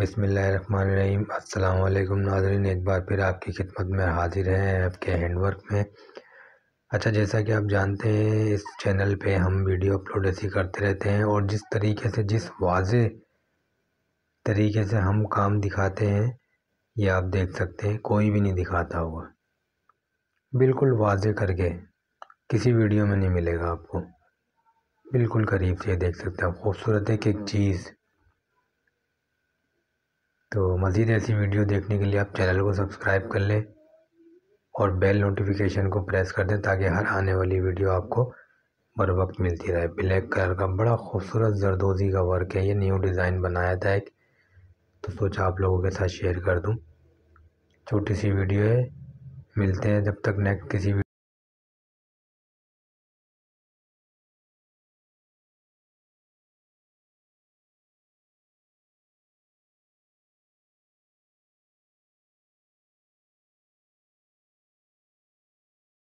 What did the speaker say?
बसमीम् अल्लाम नाजरीन एक बार फिर आपकी खिदमत में हाजिर हैं आपके हैंडवर्क में अच्छा जैसा कि आप जानते हैं इस चैनल पे हम वीडियो अपलोड ऐसी करते रहते हैं और जिस तरीके से जिस वाज तरीके से हम काम दिखाते हैं ये आप देख सकते हैं कोई भी नहीं दिखाता हुआ बिल्कुल वाज करके किसी वीडियो में नहीं मिलेगा आपको बिल्कुल करीब से देख सकते हैं खूबसूरत एक चीज़ तो मज़ीद ऐसी वीडियो देखने के लिए आप चैनल को सब्सक्राइब कर लें और बेल नोटिफिकेशन को प्रेस कर दें ताकि हर आने वाली वीडियो आपको बर वक्त मिलती रहे ब्लैक कलर का बड़ा खूबसूरत जरदोजी का वर्क है ये न्यू डिज़ाइन बनाया था एक तो सोचा आप लोगों के साथ शेयर कर दूँ छोटी सी वीडियो है मिलते हैं जब तक नेक्स्ट किसी